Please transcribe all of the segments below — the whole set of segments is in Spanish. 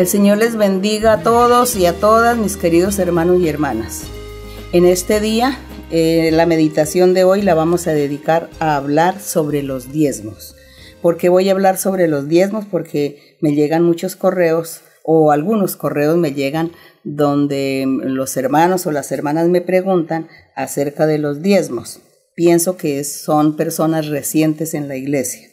El Señor les bendiga a todos y a todas mis queridos hermanos y hermanas. En este día, eh, la meditación de hoy la vamos a dedicar a hablar sobre los diezmos. ¿Por qué voy a hablar sobre los diezmos? Porque me llegan muchos correos o algunos correos me llegan donde los hermanos o las hermanas me preguntan acerca de los diezmos. Pienso que son personas recientes en la iglesia.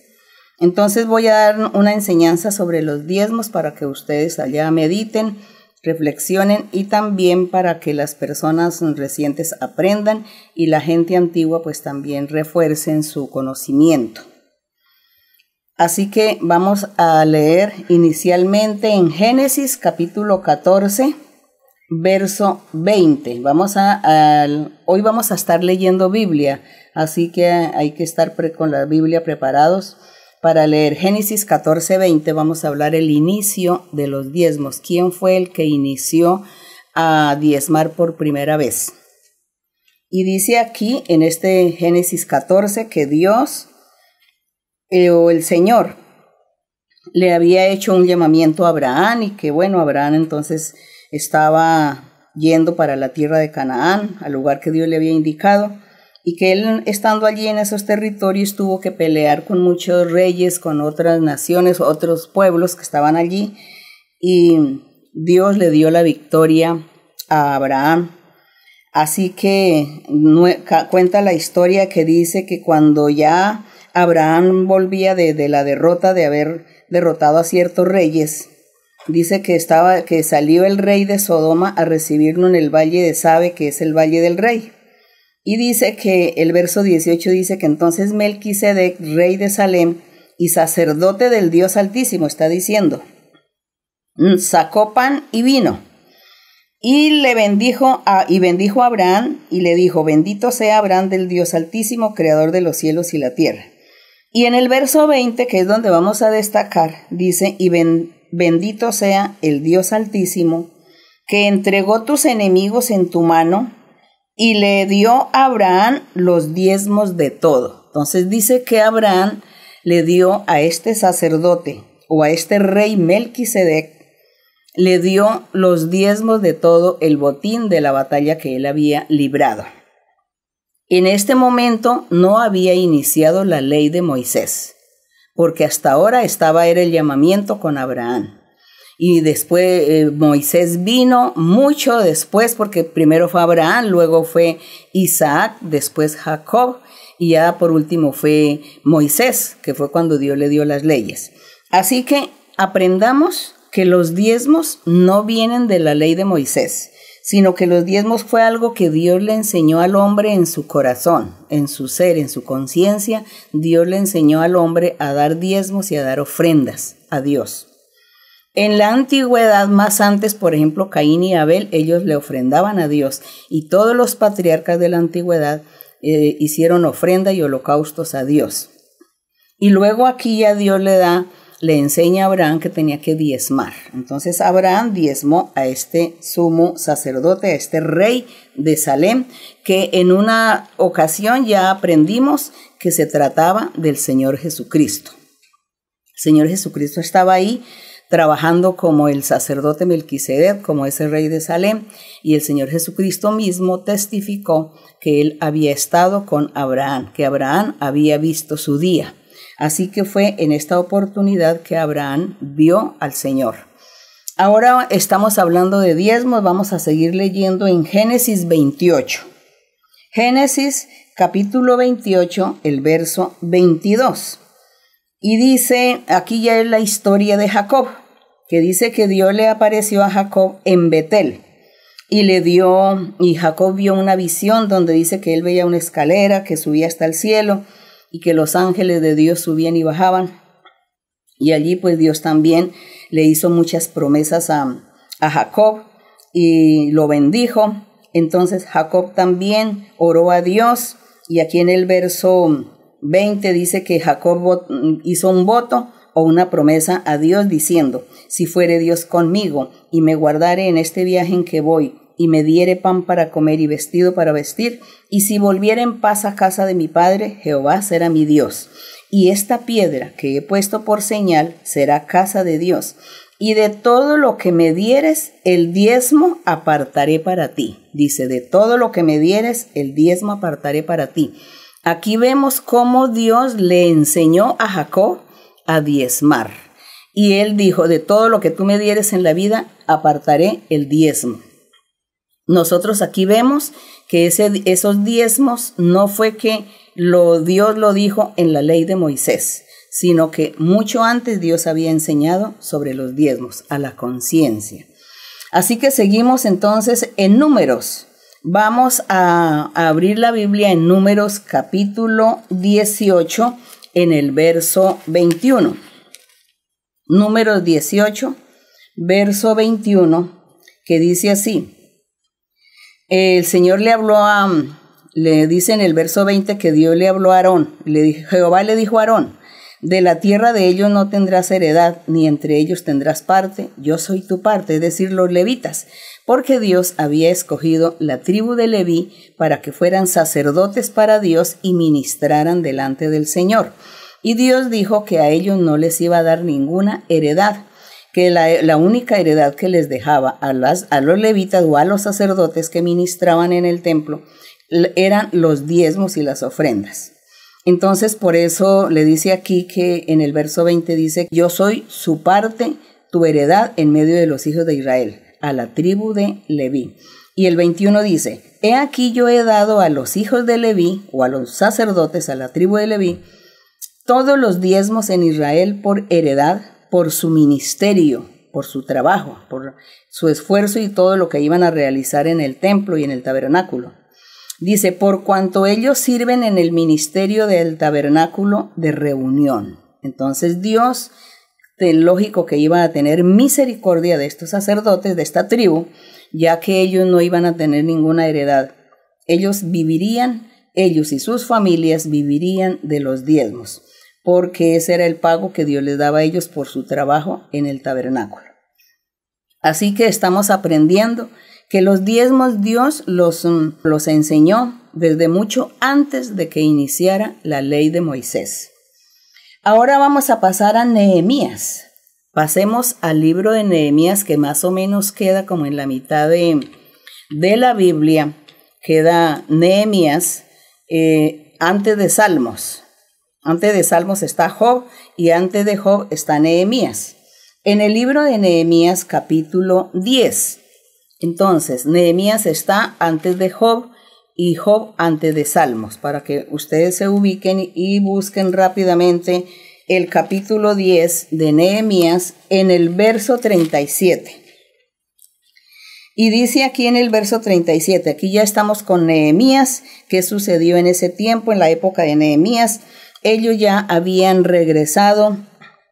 Entonces voy a dar una enseñanza sobre los diezmos para que ustedes allá mediten, reflexionen y también para que las personas recientes aprendan y la gente antigua pues también refuercen su conocimiento. Así que vamos a leer inicialmente en Génesis capítulo 14, verso 20. Vamos a, hoy vamos a estar leyendo Biblia, así que hay que estar con la Biblia preparados para leer Génesis 14:20 vamos a hablar el inicio de los diezmos. ¿Quién fue el que inició a diezmar por primera vez? Y dice aquí en este Génesis 14 que Dios eh, o el Señor le había hecho un llamamiento a Abraham y que bueno, Abraham entonces estaba yendo para la tierra de Canaán, al lugar que Dios le había indicado y que él estando allí en esos territorios tuvo que pelear con muchos reyes, con otras naciones, otros pueblos que estaban allí y Dios le dio la victoria a Abraham. Así que cuenta la historia que dice que cuando ya Abraham volvía de, de la derrota de haber derrotado a ciertos reyes, dice que estaba que salió el rey de Sodoma a recibirlo en el valle de Sabe, que es el valle del rey. Y dice que el verso 18 dice que entonces Melquisedec, rey de Salem y sacerdote del Dios Altísimo, está diciendo, mm, sacó pan y vino. Y le bendijo a, y bendijo Abraham y le dijo, bendito sea Abraham del Dios Altísimo, creador de los cielos y la tierra. Y en el verso 20, que es donde vamos a destacar, dice, y bendito sea el Dios Altísimo, que entregó tus enemigos en tu mano y le dio a Abraham los diezmos de todo. Entonces dice que Abraham le dio a este sacerdote o a este rey Melquisedec, le dio los diezmos de todo el botín de la batalla que él había librado. En este momento no había iniciado la ley de Moisés, porque hasta ahora estaba el llamamiento con Abraham. Y después eh, Moisés vino mucho después, porque primero fue Abraham, luego fue Isaac, después Jacob, y ya por último fue Moisés, que fue cuando Dios le dio las leyes. Así que aprendamos que los diezmos no vienen de la ley de Moisés, sino que los diezmos fue algo que Dios le enseñó al hombre en su corazón, en su ser, en su conciencia. Dios le enseñó al hombre a dar diezmos y a dar ofrendas a Dios. En la antigüedad, más antes, por ejemplo, Caín y Abel, ellos le ofrendaban a Dios y todos los patriarcas de la antigüedad eh, hicieron ofrenda y holocaustos a Dios. Y luego aquí ya Dios le da, le enseña a Abraham que tenía que diezmar. Entonces Abraham diezmó a este sumo sacerdote, a este rey de Salem, que en una ocasión ya aprendimos que se trataba del Señor Jesucristo. El Señor Jesucristo estaba ahí trabajando como el sacerdote Melquisedec, como ese rey de Salem, y el Señor Jesucristo mismo testificó que él había estado con Abraham, que Abraham había visto su día. Así que fue en esta oportunidad que Abraham vio al Señor. Ahora estamos hablando de diezmos, vamos a seguir leyendo en Génesis 28. Génesis capítulo 28, el verso 22. Y dice, aquí ya es la historia de Jacob, que dice que Dios le apareció a Jacob en Betel y le dio, y Jacob vio una visión donde dice que él veía una escalera que subía hasta el cielo y que los ángeles de Dios subían y bajaban. Y allí pues Dios también le hizo muchas promesas a, a Jacob y lo bendijo. Entonces Jacob también oró a Dios y aquí en el verso 20 dice que Jacob hizo un voto o una promesa a Dios diciendo, si fuere Dios conmigo y me guardare en este viaje en que voy, y me diere pan para comer y vestido para vestir, y si volviera en paz a casa de mi padre, Jehová será mi Dios. Y esta piedra que he puesto por señal será casa de Dios. Y de todo lo que me dieres, el diezmo apartaré para ti. Dice, de todo lo que me dieres, el diezmo apartaré para ti Aquí vemos cómo Dios le enseñó a Jacob a diezmar. Y él dijo, de todo lo que tú me dieres en la vida, apartaré el diezmo. Nosotros aquí vemos que esos diezmos no fue que lo, Dios lo dijo en la ley de Moisés, sino que mucho antes Dios había enseñado sobre los diezmos, a la conciencia. Así que seguimos entonces en números. Vamos a abrir la Biblia en números capítulo 18 en el verso 21. Números 18, verso 21, que dice así. El Señor le habló a, le dice en el verso 20 que Dios le habló a Aarón. Le Jehová le dijo a Aarón, de la tierra de ellos no tendrás heredad, ni entre ellos tendrás parte, yo soy tu parte, es decir, los levitas, porque Dios había escogido la tribu de Leví para que fueran sacerdotes para Dios y ministraran delante del Señor. Y Dios dijo que a ellos no les iba a dar ninguna heredad, que la, única heredad que les dejaba a, a los levitas o a los sacerdotes que ministraban en el templo eran los diezmos y las ofrendas. Entonces por eso le dice aquí que en el verso 20 dice, yo soy su parte, tu heredad en medio de los hijos de Israel a la tribu de Leví. Y el 21 dice, He aquí yo he dado a los hijos de Leví, o a los sacerdotes, a la tribu de Leví, todos los diezmos en Israel por heredad, por su ministerio, por su trabajo, por su esfuerzo y todo lo que iban a realizar en el templo y en el tabernáculo. Dice, por cuanto ellos sirven en el ministerio del tabernáculo de reunión. Entonces Dios este lógico que iba a tener misericordia de estos sacerdotes, de esta tribu, ya que ellos no iban a tener ninguna heredad. Ellos vivirían, ellos y sus familias vivirían de los diezmos, porque ese era el pago que Dios les daba a ellos por su trabajo en el tabernáculo. Así que estamos aprendiendo que los diezmos Dios los, mm, los enseñó desde mucho antes de que iniciara la ley de Moisés. Ahora vamos a pasar a Nehemías. Pasemos al libro de Nehemías que más o menos queda como en la mitad de, de la Biblia. Queda Nehemías eh, antes de Salmos. Antes de Salmos está Job y antes de Job está Nehemías. En el libro de Nehemías capítulo 10. Entonces, Nehemías está antes de Job y Job antes de Salmos, para que ustedes se ubiquen y busquen rápidamente el capítulo 10 de Nehemías en el verso 37. Y dice aquí en el verso 37, aquí ya estamos con Nehemías, que sucedió en ese tiempo, en la época de Nehemías. Ellos ya habían regresado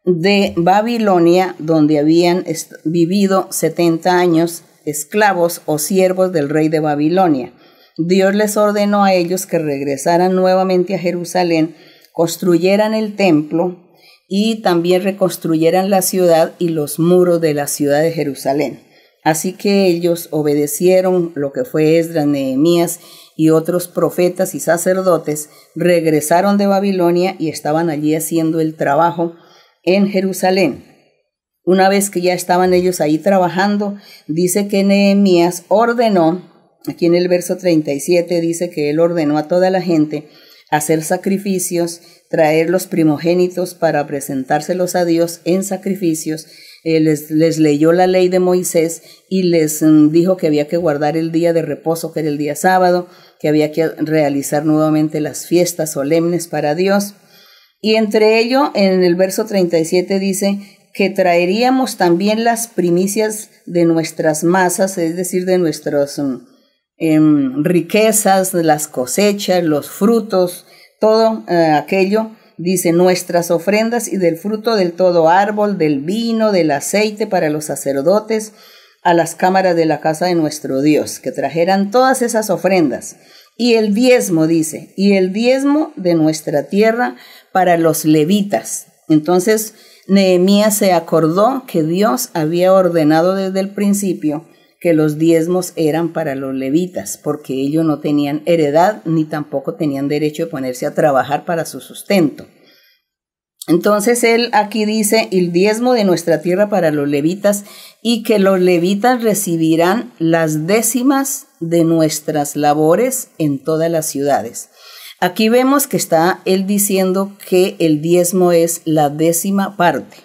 de Babilonia, donde habían vivido 70 años esclavos o siervos del rey de Babilonia. Dios les ordenó a ellos que regresaran nuevamente a Jerusalén, construyeran el templo y también reconstruyeran la ciudad y los muros de la ciudad de Jerusalén. Así que ellos obedecieron lo que fue Esdras, Nehemías y otros profetas y sacerdotes, regresaron de Babilonia y estaban allí haciendo el trabajo en Jerusalén. Una vez que ya estaban ellos ahí trabajando, dice que Nehemías ordenó Aquí en el verso 37 dice que él ordenó a toda la gente hacer sacrificios, traer los primogénitos para presentárselos a Dios en sacrificios, eh, les, leyó la ley de Moisés y les mm, dijo que había que guardar el día de reposo, que era el día sábado, que había que realizar nuevamente las fiestas solemnes para Dios. Y entre ello, en el verso 37 dice que traeríamos también las primicias de nuestras masas, es decir, de nuestros... Mm, en em, riquezas, las cosechas, los frutos, todo eh, aquello. Dice nuestras ofrendas y del fruto del todo árbol, del vino, del aceite para los sacerdotes, a las cámaras de la casa de nuestro Dios, que trajeran todas esas ofrendas. Y el diezmo, dice, y el diezmo de nuestra tierra para los levitas. Entonces, Nehemías se acordó que Dios había ordenado desde el principio que los diezmos eran para los levitas, porque ellos no tenían heredad ni tampoco tenían derecho de ponerse a trabajar para su sustento. Entonces él aquí dice, el diezmo de nuestra tierra para los levitas y que los levitas recibirán las décimas de nuestras labores en todas las ciudades. Aquí vemos que está él diciendo que el diezmo es la décima parte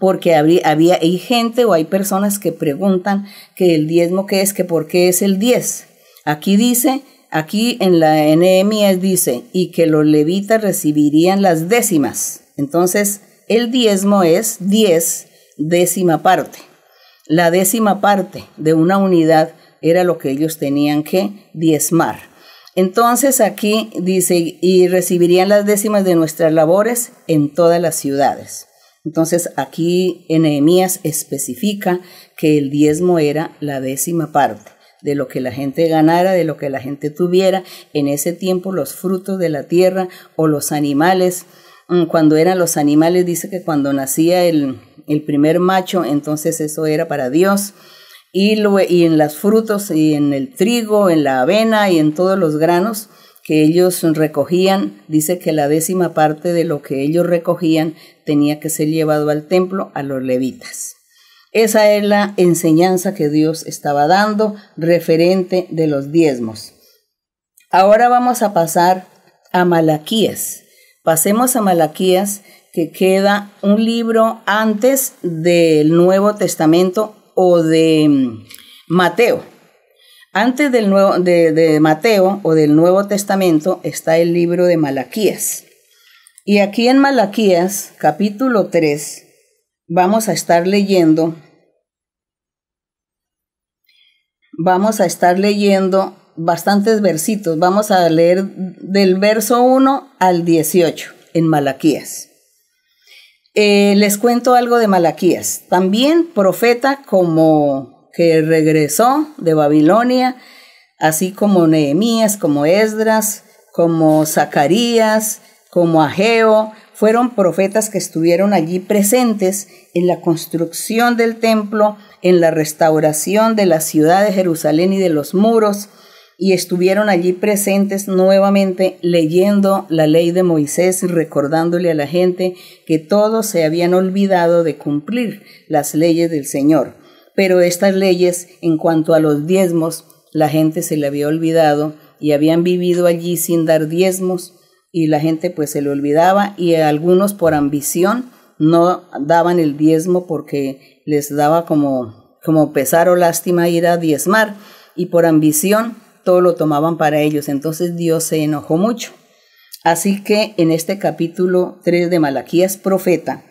porque había, hay gente o hay personas que preguntan que el diezmo qué es, que por qué es el diez. Aquí dice, aquí en la NMS dice, y que los levitas recibirían las décimas. Entonces, el diezmo es diez décima parte. La décima parte de una unidad era lo que ellos tenían que diezmar. Entonces aquí dice, y recibirían las décimas de nuestras labores en todas las ciudades. Entonces aquí en Nehemías especifica que el diezmo era la décima parte de lo que la gente ganara, de lo que la gente tuviera. En ese tiempo los frutos de la tierra o los animales, mm, cuando eran los animales, dice que cuando nacía el, el primer macho, entonces eso era para Dios. Y, y en los frutos, y en el trigo, en la avena y en todos los granos, que ellos recogían, dice que la décima parte de lo que ellos recogían tenía que ser llevado al templo a los levitas. Esa es la enseñanza que Dios estaba dando referente de los diezmos. Ahora vamos a pasar a Malaquías. Pasemos a Malaquías, que queda un libro antes del Nuevo Testamento o de mm, Mateo. Antes del nuevo, de, Mateo o del Nuevo Testamento está el libro de Malaquías. Y aquí en Malaquías, capítulo 3, vamos a estar leyendo, vamos a estar leyendo bastantes versitos. Vamos a leer del verso 1 al 18 en Malaquías. Eh, les cuento algo de Malaquías. También profeta como que regresó de Babilonia, así como Nehemías, como Esdras, como Zacarías, como Ageo, fueron profetas que estuvieron allí presentes en la construcción del templo, en la restauración de la ciudad de Jerusalén y de los muros, y estuvieron allí presentes nuevamente leyendo la ley de Moisés y recordándole a la gente que todos se habían olvidado de cumplir las leyes del Señor pero estas leyes en cuanto a los diezmos, la gente se le había olvidado y habían vivido allí sin dar diezmos y la gente pues se le olvidaba y algunos por ambición no daban el diezmo porque les daba como, como pesar o lástima ir a diezmar y por ambición todo lo tomaban para ellos. Entonces Dios se enojó mucho. Así que en este capítulo 3 de Malaquías, profeta,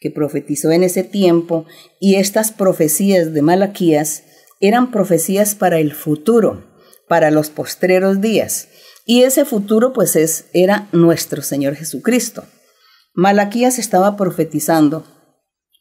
que profetizó en ese tiempo, y estas profecías de Malaquías eran profecías para el futuro, para los postreros días. Y ese futuro pues es, era nuestro Señor Jesucristo. Malaquías estaba profetizando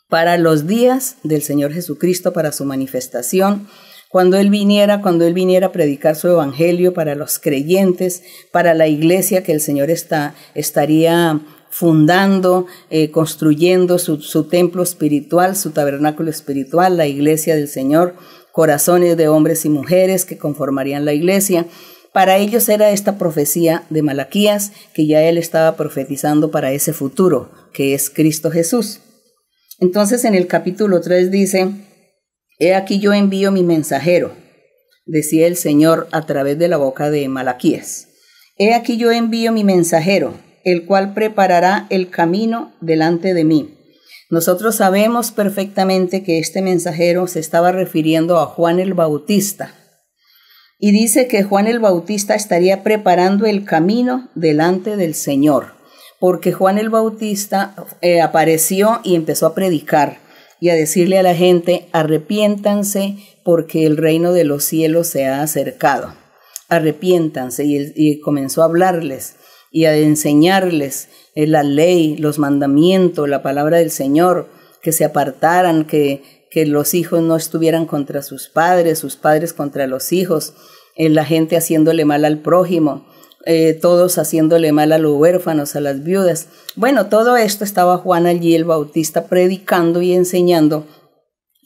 para los días del Señor Jesucristo, para su manifestación, cuando Él viniera, cuando Él viniera a predicar su evangelio para los creyentes, para la iglesia que el Señor está, estaría fundando, eh, construyendo su, su templo espiritual, su tabernáculo espiritual, la iglesia del Señor, corazones de hombres y mujeres que conformarían la iglesia. Para ellos era esta profecía de Malaquías que ya él estaba profetizando para ese futuro, que es Cristo Jesús. Entonces en el capítulo 3 dice, He aquí yo envío mi mensajero, decía el Señor a través de la boca de Malaquías. He aquí yo envío mi mensajero el cual preparará el camino delante de mí. Nosotros sabemos perfectamente que este mensajero se estaba refiriendo a Juan el Bautista. Y dice que Juan el Bautista estaría preparando el camino delante del Señor, porque Juan el Bautista eh, apareció y empezó a predicar y a decirle a la gente, arrepiéntanse porque el reino de los cielos se ha acercado. Arrepiéntanse y, y comenzó a hablarles y a enseñarles eh, la ley, los mandamientos, la palabra del Señor, que se apartaran, que, que los hijos no estuvieran contra sus padres, sus padres contra los hijos, eh, la gente haciéndole mal al prójimo. Eh, todos haciéndole mal a los huérfanos, a las viudas. Bueno, todo esto estaba Juan allí el Bautista predicando y enseñando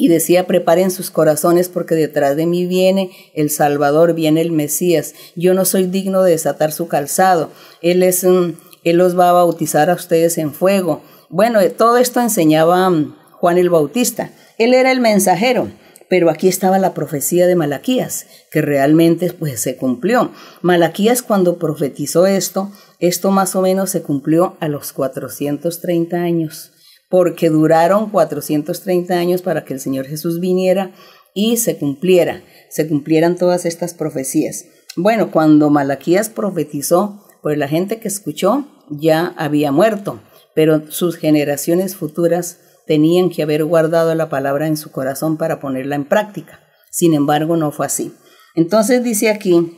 y decía, preparen sus corazones porque detrás de mí viene el Salvador, viene el Mesías. Yo no soy digno de desatar su calzado. Él, es mm, él los va a bautizar a ustedes en fuego. Bueno, eh, todo esto enseñaba mm, Juan el Bautista. Él era el mensajero pero aquí estaba la profecía de Malaquías, que realmente pues se cumplió. Malaquías cuando profetizó esto, esto más o menos se cumplió a los 430 años porque duraron 430 años para que el Señor Jesús viniera y se cumpliera, se cumplieran todas estas profecías. Bueno, cuando Malaquías profetizó, pues la gente que escuchó ya había muerto, pero sus generaciones futuras tenían que haber guardado la palabra en su corazón para ponerla en práctica. Sin embargo, no fue así. Entonces dice aquí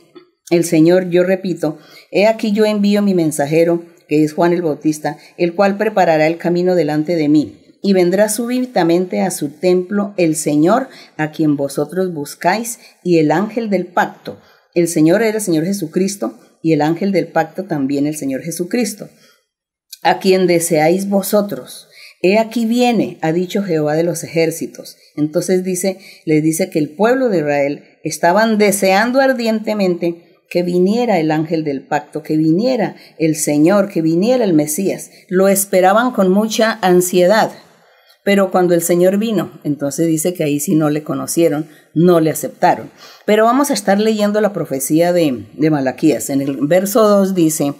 el Señor, yo repito, he aquí yo envío mi mensajero que es Juan el Bautista, el cual preparará el camino delante de mí. Y vendrá súbitamente a su templo el Señor, a quien vosotros buscáis, y el ángel del pacto. El Señor era el Señor Jesucristo, y el ángel del pacto también el Señor Jesucristo, a quien deseáis vosotros. He aquí viene, ha dicho Jehová de los ejércitos. Entonces dice, les dice que el pueblo de Israel estaban deseando ardientemente que viniera el ángel del pacto, que viniera el Señor, que viniera el Mesías. Lo esperaban con mucha ansiedad, pero cuando el Señor vino, entonces dice que ahí sí no le conocieron, no le aceptaron. Pero vamos a estar leyendo la profecía de, Malaquías. En el verso 2 dice,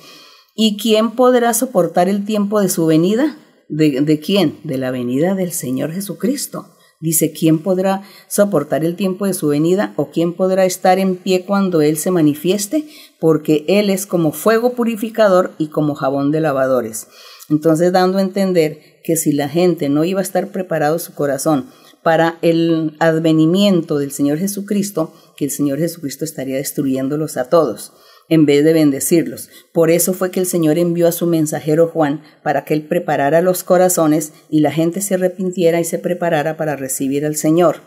¿y quién podrá soportar el tiempo de su venida? ¿De quién? De la venida del Señor Jesucristo Dice, ¿quién podrá soportar el tiempo de su venida o quién podrá estar en pie cuando Él se manifieste? Porque Él es como fuego purificador y como jabón de lavadores. Entonces dando a entender que si la gente no iba a estar preparado su corazón para el advenimiento del Señor Jesucristo, que el Señor Jesucristo estaría destruyéndolos a todos en vez de bendecirlos. Por eso fue que el Señor envió a su mensajero Juan para que él preparara los corazones y la gente se arrepintiera y se preparara para recibir al Señor.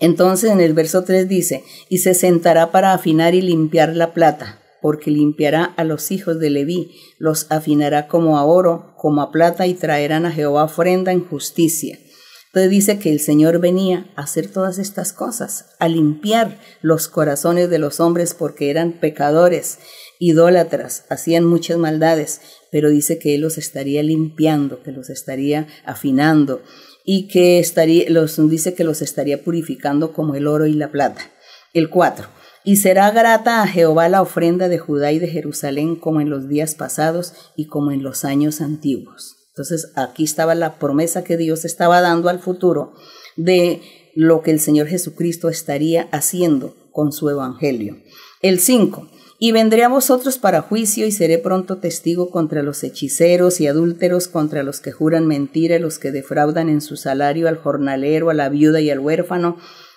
Entonces en el verso 3 dice, y se sentará para afinar y limpiar la plata, porque limpiará a los hijos de Leví, los afinará como a oro, como a plata, y traerán a Jehová ofrenda en justicia. Entonces dice que el Señor venía a hacer todas estas cosas, a limpiar los corazones de los hombres porque eran pecadores, idólatras, hacían muchas maldades, pero dice que Él los estaría limpiando, que los estaría afinando y que estaría, los, dice que los estaría purificando como el oro y la plata. El 4. Y será grata a Jehová la ofrenda de Judá y de Jerusalén como en los días pasados y como en los años antiguos. Entonces aquí estaba la promesa que Dios estaba dando al futuro de lo que el Señor Jesucristo estaría haciendo con su evangelio. El 5. Y vendré a vosotros para juicio y seré pronto testigo contra los hechiceros y adúlteros, contra los que juran mentira, los que defraudan en su salario al jornalero, a la viuda y al huérfano,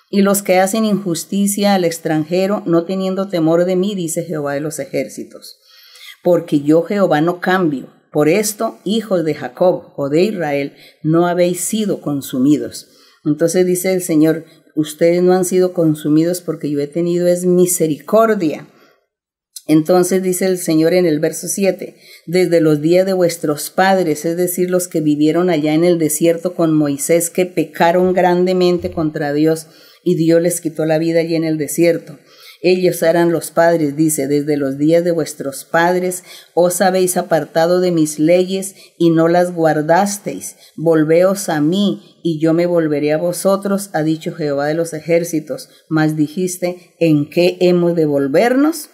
y los que hacen injusticia al extranjero, no teniendo temor de mí, dice Jehová de los ejércitos. Porque yo Jehová no cambio. Por esto, hijos de Jacob o de Israel, no habéis sido consumidos. Entonces dice el Señor, ustedes no han sido consumidos porque yo he tenido es misericordia. Entonces dice el Señor en el verso 7, desde los días de vuestros padres, es decir, los que vivieron allá en el desierto con Moisés, que pecaron grandemente contra Dios y Dios les quitó la vida allí en el desierto. Ellos eran los padres, dice, desde los días de vuestros padres os habéis apartado de mis leyes y no las guardasteis. Volveos a mí y yo me volveré a vosotros, ha dicho Jehová de los ejércitos. Mas dijiste, ¿en qué hemos de volvernos?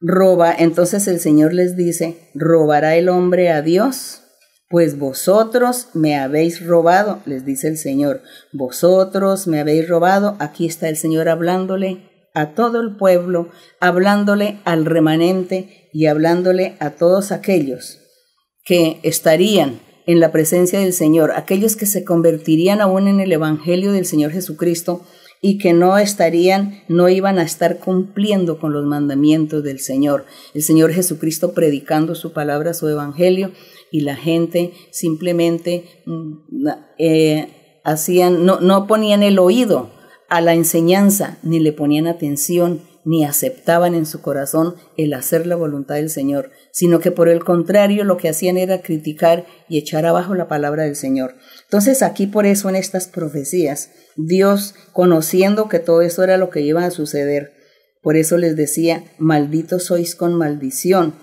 Roba, entonces el Señor les dice, ¿robará el hombre a Dios? Pues vosotros me habéis robado, les dice el Señor. Vosotros me habéis robado. Aquí está el Señor hablándole a todo el pueblo, hablándole al remanente y hablándole a todos aquellos que estarían en la presencia del Señor, aquellos que se convertirían aún en el Evangelio del Señor Jesucristo y que no estarían, no iban a estar cumpliendo con los mandamientos del Señor. El Señor Jesucristo predicando su palabra, su Evangelio, y la gente simplemente mm, eh, hacían, no, no ponían el oído a la enseñanza ni le ponían atención ni aceptaban en su corazón el hacer la voluntad del Señor, sino que por el contrario lo que hacían era criticar y echar abajo la palabra del Señor. Entonces aquí por eso en estas profecías, Dios, conociendo que todo eso era lo que iba a suceder, por eso les decía, malditos sois con maldición,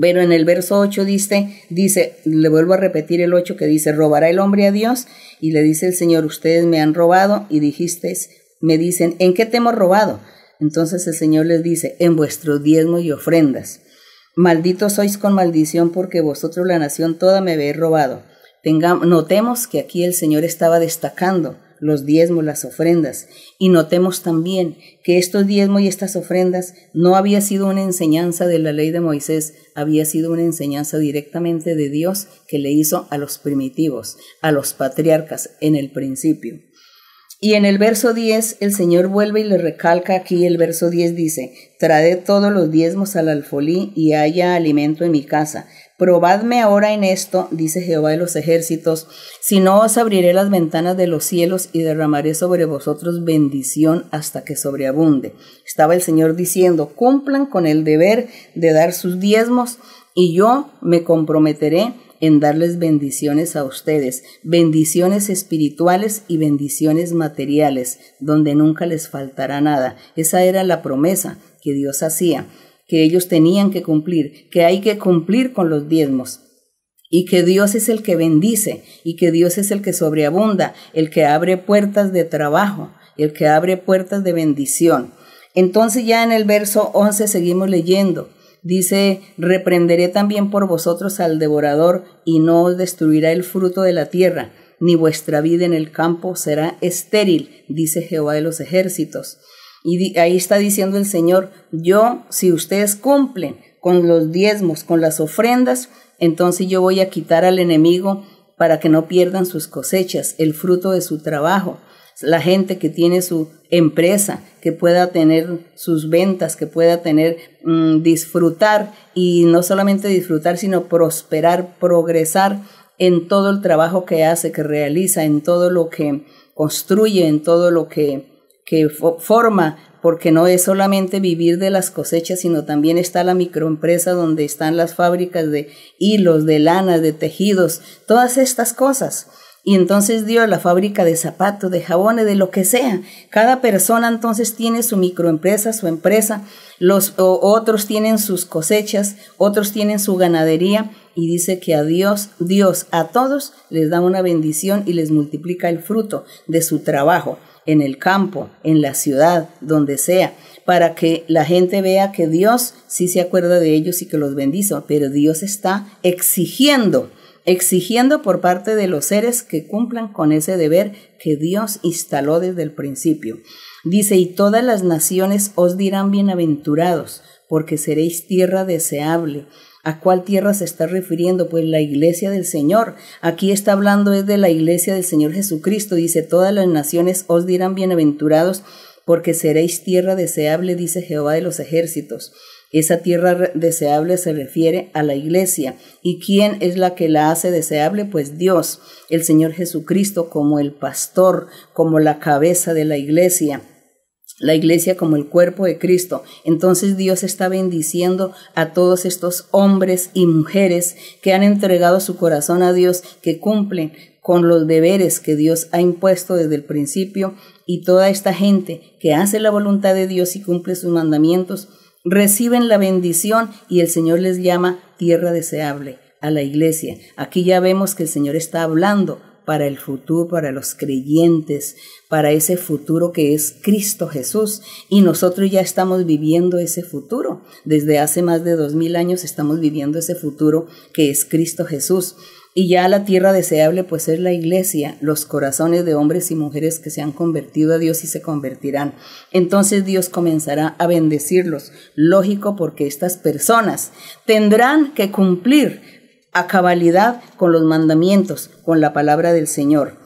pero en el verso 8 dice, dice, le vuelvo a repetir el 8 que dice, robará el hombre a Dios y le dice el Señor, ustedes me han robado y dijiste, me dicen, ¿en qué te hemos robado? Entonces el Señor les dice, en vuestro diezmo y ofrendas. Malditos sois con maldición porque vosotros la nación toda me habéis robado. Tengamos, notemos que aquí el Señor estaba destacando los diezmos, las ofrendas. Y notemos también que estos diezmos y estas ofrendas no había sido una enseñanza de la ley de Moisés, había sido una enseñanza directamente de Dios que le hizo a los primitivos, a los patriarcas en el principio. Y en el verso 10 el Señor vuelve y le recalca aquí el verso 10 dice, trae todos los diezmos al alfolí y haya alimento en mi casa, Probadme ahora en esto, dice Jehová de los ejércitos, si no os abriré las ventanas de los cielos y derramaré sobre vosotros bendición hasta que sobreabunde. Estaba el Señor diciendo, cumplan con el deber de dar sus diezmos y yo me comprometeré en darles bendiciones a ustedes, bendiciones espirituales y bendiciones materiales, donde nunca les faltará nada. Esa era la promesa que Dios hacía que ellos tenían que cumplir, que hay que cumplir con los diezmos y que Dios es el que bendice y que Dios es el que sobreabunda, el que abre puertas de trabajo, el que abre puertas de bendición. Entonces ya en el verso 11 seguimos leyendo. Dice, reprenderé también por vosotros al devorador y no os destruirá el fruto de la tierra, ni vuestra vida en el campo será estéril, dice Jehová de los ejércitos. Y ahí está diciendo el Señor, yo, si ustedes cumplen con los diezmos, con las ofrendas, entonces yo voy a quitar al enemigo para que no pierdan sus cosechas, el fruto de su trabajo, la gente que tiene su empresa, que pueda tener sus ventas, que pueda tener mm, disfrutar y no solamente disfrutar, sino prosperar, progresar en todo el trabajo que hace, que realiza, en todo lo que construye, en todo lo que que forma, porque no es solamente vivir de las cosechas, sino también está la microempresa donde están las fábricas de hilos, de lana, de tejidos, todas estas cosas. Y entonces Dios, la fábrica de zapatos, de jabones, de lo que sea. Cada persona entonces tiene su microempresa, su empresa. Los otros tienen sus cosechas, otros tienen su ganadería. Y dice que a Dios, Dios a todos les da una bendición y les multiplica el fruto de su trabajo en el campo, en la ciudad, donde sea, para que la gente vea que Dios sí se acuerda de ellos y que los bendice. pero Dios está exigiendo, exigiendo por parte de los seres que cumplan con ese deber que Dios instaló desde el principio. Dice, y todas las naciones os dirán bienaventurados, porque seréis tierra deseable ¿A cuál tierra se está refiriendo? Pues la iglesia del Señor. Aquí está hablando es de la iglesia del Señor Jesucristo. Dice, todas las naciones os dirán bienaventurados porque seréis tierra deseable, dice Jehová de los ejércitos. Esa tierra deseable se refiere a la iglesia. ¿Y quién es la que la hace deseable? Pues Dios, el Señor Jesucristo como el pastor, como la cabeza de la iglesia la iglesia como el cuerpo de Cristo. Entonces Dios está bendiciendo a todos estos hombres y mujeres que han entregado su corazón a Dios, que cumplen con los deberes que Dios ha impuesto desde el principio y toda esta gente que hace la voluntad de Dios y cumple sus mandamientos, reciben la bendición y el Señor les llama tierra deseable a la iglesia. Aquí ya vemos que el Señor está hablando para el futuro, para los creyentes, para ese futuro que es Cristo Jesús. Y nosotros ya estamos viviendo ese futuro. Desde hace más de dos mil años estamos viviendo ese futuro que es Cristo Jesús. Y ya la tierra deseable pues es la iglesia, los corazones de hombres y mujeres que se han convertido a Dios y se convertirán. Entonces Dios comenzará a bendecirlos. Lógico porque estas personas tendrán que cumplir a cabalidad con los mandamientos, con la palabra del Señor.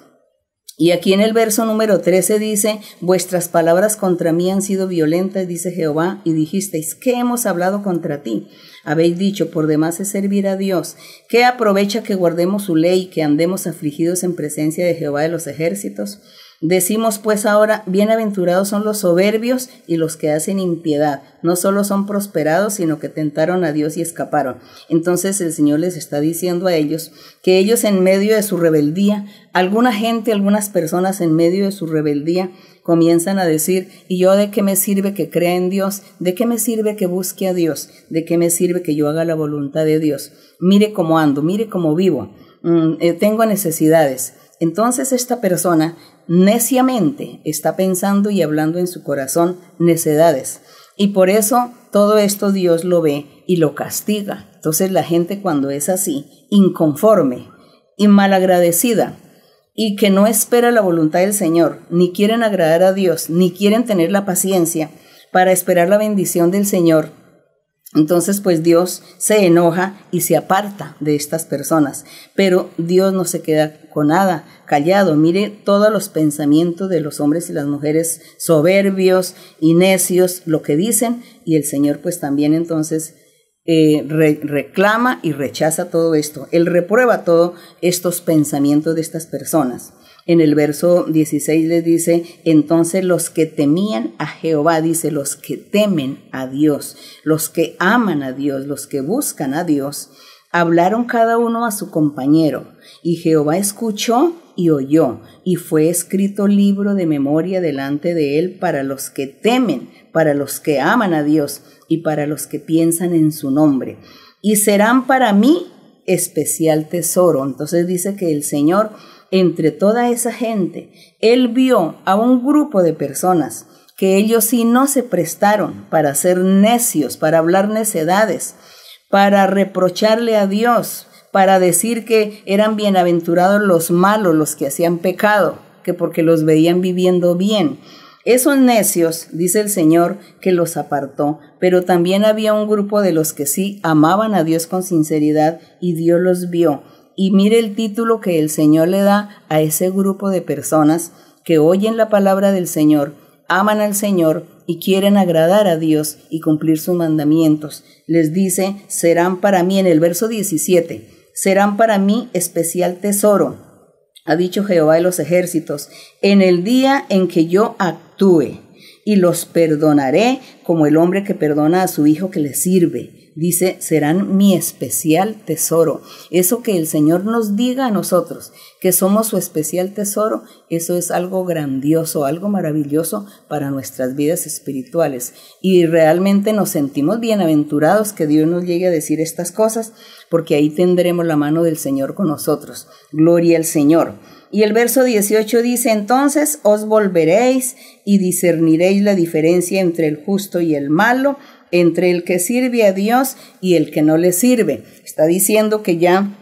Y aquí en el verso número 13 dice, vuestras palabras contra mí han sido violentas, dice Jehová, y dijisteis, ¿qué hemos hablado contra ti? Habéis dicho, por demás es servir a Dios. ¿Qué aprovecha que guardemos su ley, que andemos afligidos en presencia de Jehová de los ejércitos? Decimos pues ahora, bienaventurados son los soberbios y los que hacen impiedad. No solo son prosperados, sino que tentaron a Dios y escaparon. Entonces el Señor les está diciendo a ellos que ellos en medio de su rebeldía, alguna gente, algunas personas en medio de su rebeldía comienzan a decir, ¿y yo de qué me sirve que crea en Dios? ¿De qué me sirve que busque a Dios? ¿De qué me sirve que yo haga la voluntad de Dios? Mire cómo ando, mire cómo vivo. Mm, eh, tengo necesidades. Entonces esta persona neciamente está pensando y hablando en su corazón necedades. Y por eso todo esto Dios lo ve y lo castiga. Entonces la gente cuando es así, inconforme y malagradecida, y que no espera la voluntad del Señor, ni quieren agradar a Dios, ni quieren tener la paciencia para esperar la bendición del Señor, entonces pues Dios se enoja y se aparta de estas personas. Pero Dios no se queda con nada, callado. Mire todos los pensamientos de los hombres y las mujeres soberbios y necios, lo que dicen, y el Señor pues también entonces eh, reclama y rechaza todo esto. Él reprueba todos estos pensamientos de estas personas. En el verso 16 les dice, entonces los que temían a Jehová, dice, los que temen a Dios, los que aman a Dios, los que buscan a Dios, Hablaron cada uno a su compañero, y Jehová escuchó y oyó, y fue escrito libro de memoria delante de él para los que temen, para los que aman a Dios y para los que piensan en su nombre. Y serán para mí especial tesoro. Entonces dice que el Señor, entre toda esa gente, Él vio a un grupo de personas que ellos sí no se prestaron para ser necios, para hablar necedades, para reprocharle a Dios, para decir que eran bienaventurados los malos, los que hacían pecado, que porque los veían viviendo bien. Esos necios, dice el Señor, que los apartó, pero también había un grupo de los que sí amaban a Dios con sinceridad y Dios los vio. Y mire el título que el Señor le da a ese grupo de personas que oyen la palabra del Señor, aman al Señor y quieren agradar a Dios y cumplir sus mandamientos. Les dice, serán para mí, en el verso 17, serán para mí especial tesoro, ha dicho Jehová de los ejércitos, en el día en que yo actúe, y los perdonaré como el hombre que perdona a su hijo que le sirve dice, serán mi especial tesoro. Eso que el Señor nos diga a nosotros, que somos su especial tesoro, eso es algo grandioso, algo maravilloso para nuestras vidas espirituales. Y realmente nos sentimos bienaventurados que Dios nos llegue a decir estas cosas, porque ahí tendremos la mano del Señor con nosotros. Gloria al Señor. Y el verso 18 dice, entonces os volveréis y discerniréis la diferencia entre el justo y el malo, entre el que sirve a Dios y el que no le sirve. Está diciendo que ya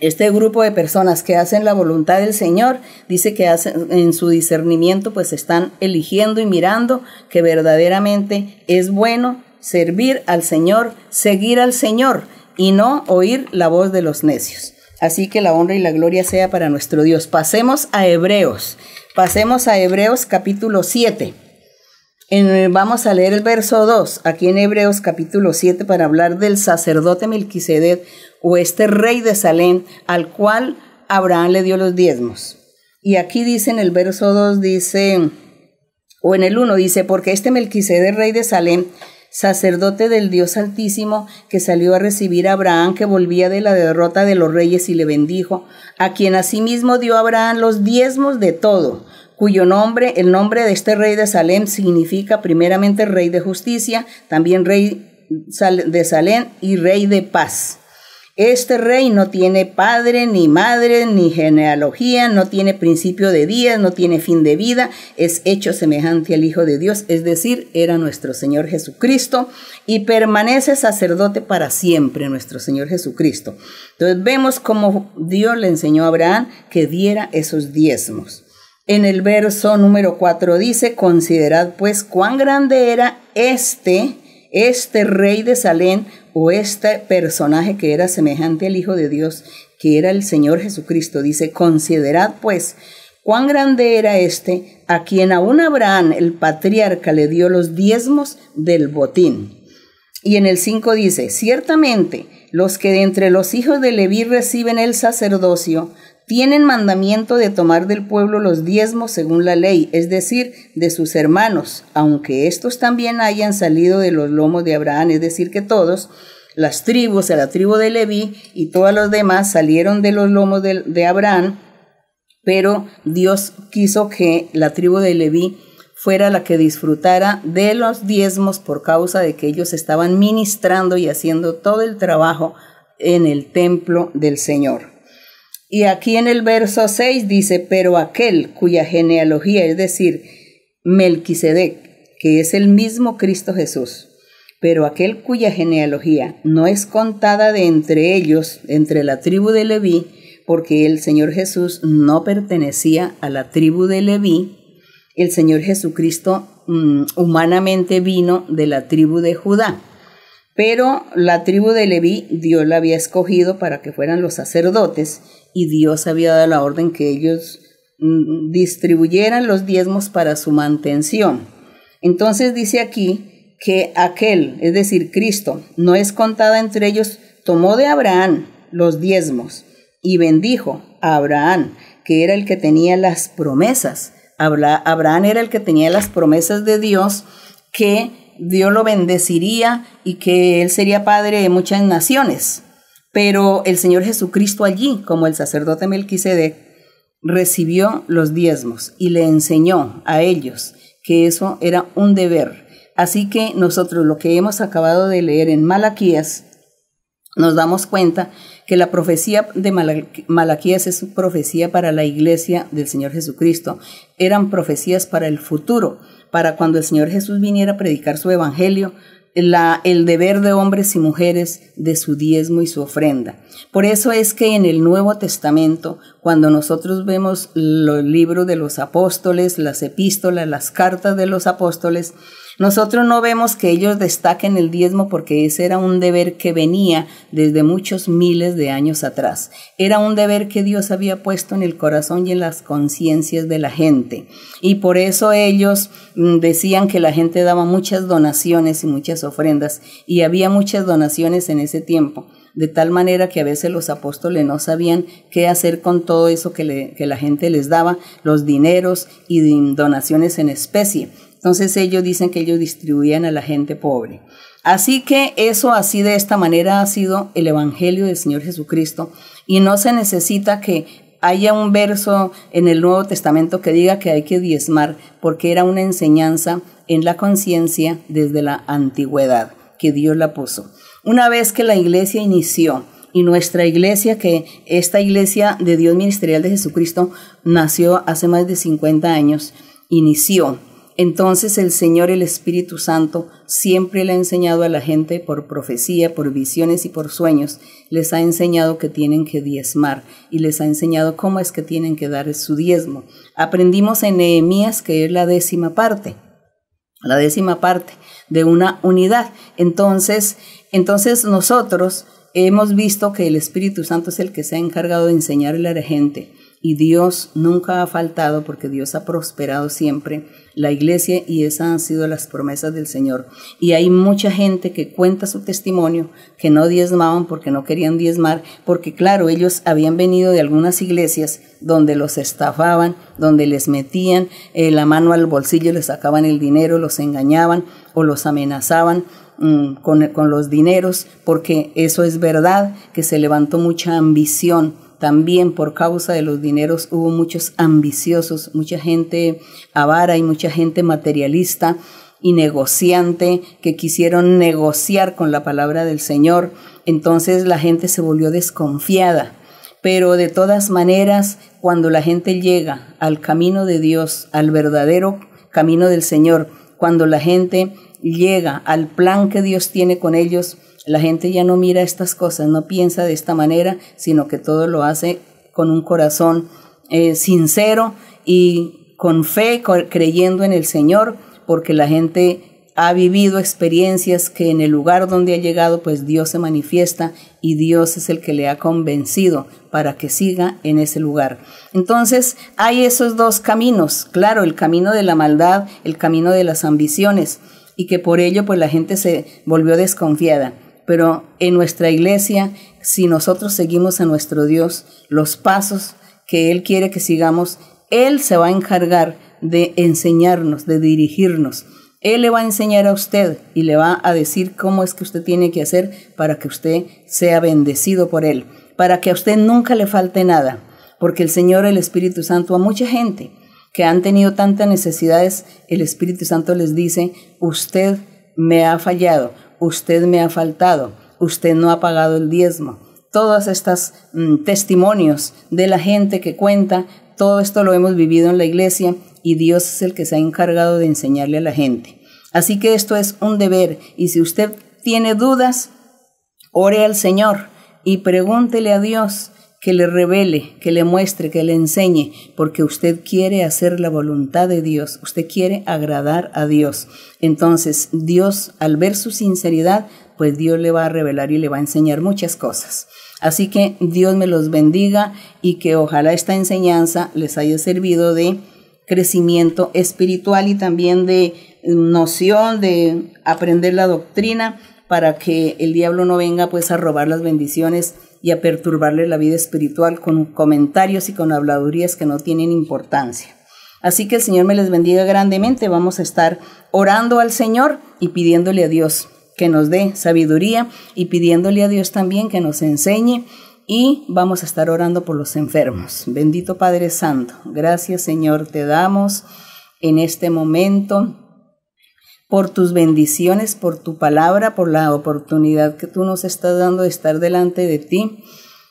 este grupo de personas que hacen la voluntad del Señor dice que hacen, en su discernimiento pues están eligiendo y mirando que verdaderamente es bueno servir al Señor, seguir al Señor y no oír la voz de los necios. Así que la honra y la gloria sea para nuestro Dios. Pasemos a Hebreos. Pasemos a Hebreos capítulo 7. Eh, vamos a leer el verso 2, aquí en Hebreos capítulo 7, para hablar del sacerdote Melquisedec o este rey de Salem, al cual Abraham le dio los diezmos. Y aquí dice en el verso 2, dice, o en el 1 dice, porque este Melquisedec, rey de Salem, sacerdote del Dios Altísimo, que salió a recibir a Abraham, que volvía de la derrota de los reyes y le bendijo, a quien asimismo dio Abraham los diezmos de todo, cuyo nombre, el nombre de este rey de Salem significa primeramente rey de justicia, también rey de Salem y rey de paz. Este rey no tiene padre, ni madre, ni genealogía, no tiene principio de días, no tiene fin de vida, es hecho semejante al Hijo de Dios, es decir, era nuestro Señor Jesucristo y permanece sacerdote para siempre, nuestro Señor Jesucristo. Entonces vemos cómo Dios le enseñó a Abraham que diera esos diezmos. En el verso número 4 dice, considerad pues cuán grande era este, este rey de Salén o este personaje que era semejante al Hijo de Dios, que era el Señor Jesucristo. Dice, considerad pues cuán grande era este a quien aún Abraham, el patriarca, le dio los diezmos del botín. Y en el 5 dice, ciertamente los que de entre los hijos de Leví reciben el sacerdocio, tienen mandamiento de tomar del pueblo los diezmos según la ley, es decir, de sus hermanos, aunque estos también hayan salido de los lomos de Abraham, es decir, que todos, las tribus, la tribu de Leví y todos los demás salieron de los lomos de, de Abraham, pero Dios quiso que la tribu de Leví fuera la que disfrutara de los diezmos por causa de que ellos estaban ministrando y haciendo todo el trabajo en el templo del Señor. Y aquí en el verso 6 dice, pero aquel cuya genealogía, es decir, Melquisedec, que es el mismo Cristo Jesús, pero aquel cuya genealogía no es contada de entre ellos, entre la tribu de Leví, porque el Señor Jesús no pertenecía a la tribu de Leví, el Señor Jesucristo mm, humanamente vino de la tribu de Judá, pero la tribu de Leví Dios la había escogido para que fueran los sacerdotes y Dios había dado la orden que ellos mm, distribuyeran los diezmos para su mantención. Entonces dice aquí que aquel, es decir, Cristo, no es contada entre ellos, tomó de Abraham los diezmos y bendijo a Abraham, que era el que tenía las promesas. Abraham era el que tenía las promesas de Dios que Dios lo bendeciría y que él sería padre de muchas naciones. Pero el Señor Jesucristo allí, como el sacerdote Melquisedec, recibió los diezmos y le enseñó a ellos que eso era un deber. Así que nosotros lo que hemos acabado de leer en Malaquías, nos damos cuenta que la profecía de Malaquías es profecía para la iglesia del Señor Jesucristo. Eran profecías para el futuro, para cuando el Señor Jesús viniera a predicar su evangelio, el deber de hombres y mujeres de su diezmo y su ofrenda. Por eso es que en el Nuevo Testamento cuando nosotros vemos los libros de los apóstoles, las epístolas, las cartas de los apóstoles, nosotros no vemos que ellos destaquen el diezmo porque ese era un deber que venía desde muchos miles de años atrás. Era un deber que Dios había puesto en el corazón y en las conciencias de la gente. Y por eso ellos mm, decían que la gente daba muchas donaciones y muchas ofrendas. Y había muchas donaciones en ese tiempo de tal manera que a veces los apóstoles no sabían qué hacer con todo eso que, la gente les daba, los dineros y donaciones en especie. Entonces ellos dicen que ellos distribuían a la gente pobre. Así que eso así de esta manera ha sido el Evangelio del Señor Jesucristo y no se necesita que haya un verso en el Nuevo Testamento que diga que hay que diezmar porque era una enseñanza en la conciencia desde la antigüedad que Dios la puso. Una vez que la iglesia inició y nuestra iglesia, que esta iglesia de Dios Ministerial de Jesucristo nació hace más de 50 años, inició. Entonces el Señor, el Espíritu Santo, siempre le ha enseñado a la gente por profecía, por visiones y por sueños, les ha enseñado que tienen que diezmar y les ha enseñado cómo es que tienen que dar su diezmo. Aprendimos en Nehemías que es la décima parte la décima parte de una unidad. Entonces, entonces nosotros hemos visto que el Espíritu Santo es el que se ha encargado de enseñarle a la gente y Dios nunca ha faltado porque Dios ha prosperado siempre la iglesia y esas han sido las promesas del Señor. Y hay mucha gente que cuenta su testimonio, que no diezmaban porque no querían diezmar, porque claro, ellos habían venido de algunas iglesias donde los estafaban, donde les metían eh, la mano al bolsillo, les sacaban el dinero, los engañaban o los amenazaban. Mm, con, con los dineros, porque eso es verdad, que se levantó mucha ambición también por causa de los dineros hubo muchos ambiciosos, mucha gente avara y mucha gente materialista y negociante que quisieron negociar con la palabra del Señor. Entonces la gente se volvió desconfiada. Pero de todas maneras, cuando la gente llega al camino de Dios, al verdadero camino del Señor, cuando la gente llega al plan que Dios tiene con ellos, la gente ya no mira estas cosas, no piensa de esta manera, sino que todo lo hace con un corazón eh, sincero y con fe, creyendo en el Señor, porque la gente ha vivido experiencias que en el lugar donde ha llegado, pues Dios se manifiesta y Dios es el que le ha convencido para que siga en ese lugar. Entonces hay esos dos caminos, claro, el camino de la maldad, el camino de las ambiciones, y que por ello pues la gente se volvió desconfiada. Pero en nuestra iglesia, si nosotros seguimos a nuestro Dios, los pasos que Él quiere que sigamos, Él se va a encargar de enseñarnos, de dirigirnos. Él le va a enseñar a usted y le va a decir cómo es que usted tiene que hacer para que usted sea bendecido por Él, para que a usted nunca le falte nada, porque el Señor, el Espíritu Santo, a mucha gente que han tenido tantas necesidades, el Espíritu Santo les dice, usted me ha fallado, usted me ha faltado, usted no ha pagado el diezmo. Todos estos mm, testimonios de la gente que cuenta, todo esto lo hemos vivido en la iglesia y Dios es el que se ha encargado de enseñarle a la gente. Así que esto es un deber y si usted tiene dudas, ore al Señor y pregúntele a Dios que le revele, que le muestre, que le enseñe, porque usted quiere hacer la voluntad de Dios, usted quiere agradar a Dios. Entonces, Dios, al ver su sinceridad, pues Dios le va a revelar y le va a enseñar muchas cosas. Así que Dios me los bendiga y que ojalá esta enseñanza les haya servido de crecimiento espiritual y también de noción de aprender la doctrina para que el diablo no venga pues a robar las bendiciones y a perturbarle la vida espiritual con comentarios y con habladurías que no tienen importancia. Así que el Señor me les bendiga grandemente. Vamos a estar orando al Señor y pidiéndole a Dios que nos dé sabiduría y pidiéndole a Dios también que nos enseñe y vamos a estar orando por los enfermos. Bendito Padre Santo, gracias Señor te damos en este momento por tus bendiciones, por tu palabra, por la oportunidad que tú nos estás dando de estar delante de ti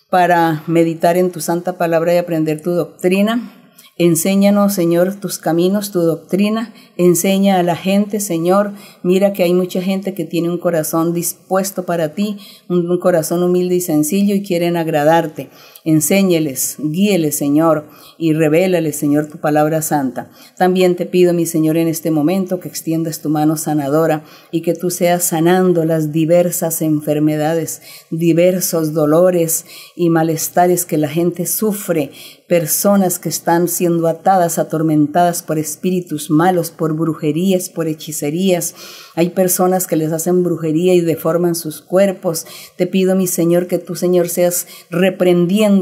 para meditar en tu santa palabra y aprender tu doctrina. Enséñanos, Señor, tus caminos, tu doctrina. Enseña a la gente, Señor. Mira que hay mucha gente que tiene un corazón dispuesto para ti, un, corazón humilde y sencillo y quieren agradarte. Enséñeles, guíeles, Señor, y revélales, Señor, tu palabra santa. También te pido, mi Señor, en este momento que extiendas tu mano sanadora y que tú seas sanando las diversas enfermedades, diversos dolores y malestares que la gente sufre, personas que están siendo atadas, atormentadas por espíritus malos, por brujerías, por hechicerías. Hay personas que les hacen brujería y deforman sus cuerpos. Te pido, mi Señor, que tú, Señor, seas reprendiendo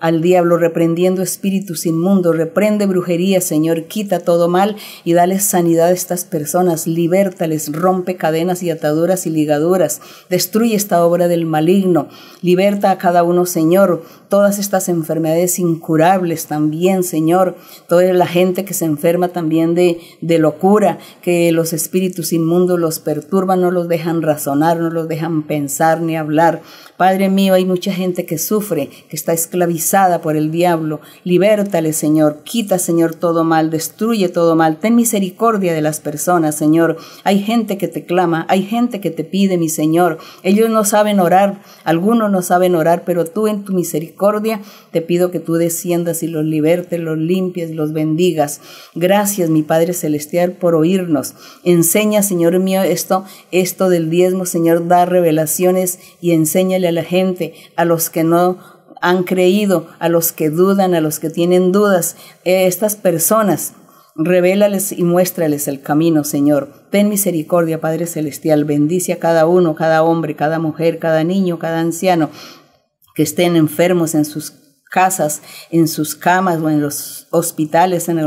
al diablo, reprendiendo espíritus inmundos, reprende brujería, Señor, quita todo mal y dale sanidad a estas personas, libertales, rompe cadenas y ataduras y ligaduras, destruye esta obra del maligno, liberta a cada uno, Señor, todas estas enfermedades incurables también, Señor, toda la gente que se enferma también de, de locura, que los espíritus inmundos los perturban, no los dejan razonar, no los dejan pensar ni hablar. Padre mío, hay mucha gente que sufre, que está esclavizada por el diablo. Libértale, Señor. Quita, Señor, todo mal. Destruye todo mal. Ten misericordia de las personas, Señor. Hay gente que te clama. Hay gente que te pide, mi Señor. Ellos no saben orar. Algunos no saben orar, pero tú en tu misericordia te pido que tú desciendas y los libertes, los limpies, los bendigas. Gracias, mi Padre Celestial, por oírnos. Enseña, Señor mío, esto, esto del diezmo, Señor. Da revelaciones y enséñale a la gente, a los que no han creído, a los que dudan, a los que tienen dudas, eh, estas personas. Revélales y muéstrales el camino, Señor. Ten misericordia, Padre Celestial. Bendice a cada uno, cada hombre, cada mujer, cada niño, cada anciano que estén enfermos en sus casas, en sus camas o en los hospitales, en,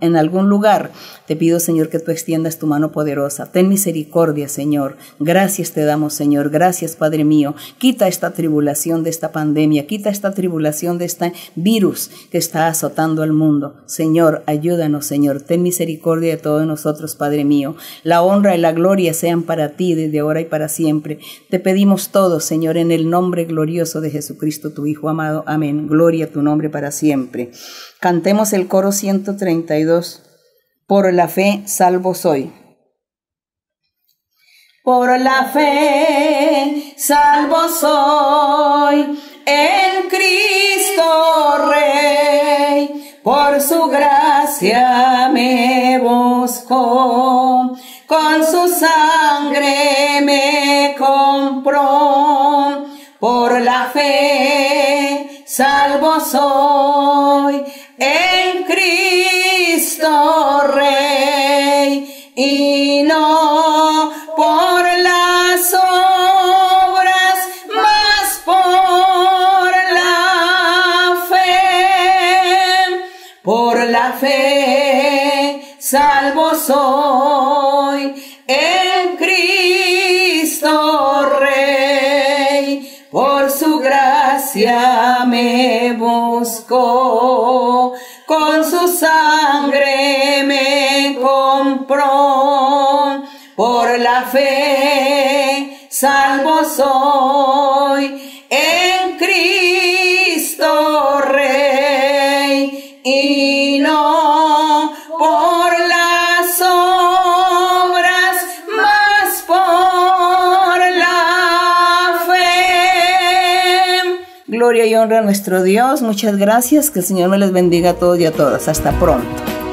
en algún lugar. Te pido, Señor, que tú extiendas tu mano poderosa. Ten misericordia, Señor. Gracias te damos, Señor. Gracias, Padre mío. Quita esta tribulación de esta pandemia. Quita esta tribulación de este virus que está azotando al mundo. Señor, ayúdanos, Señor. Ten misericordia de todos nosotros, Padre mío. La honra y la gloria sean para ti desde ahora y para siempre. Te pedimos todo, Señor, en el nombre glorioso de Jesucristo, tu Hijo amado. Amén. Gloria a tu nombre para siempre. Cantemos el coro 132. Por la fe salvo soy. Por la fe salvo soy en Cristo Rey. Por su gracia me buscó, con su sangre me compró. Por la fe salvo soy me buscó, con su sangre me compró, por la fe salvo soy en Cristo Rey. Y gloria y honra a nuestro Dios. Muchas gracias. Que el Señor me les bendiga a todos y a todas. Hasta pronto.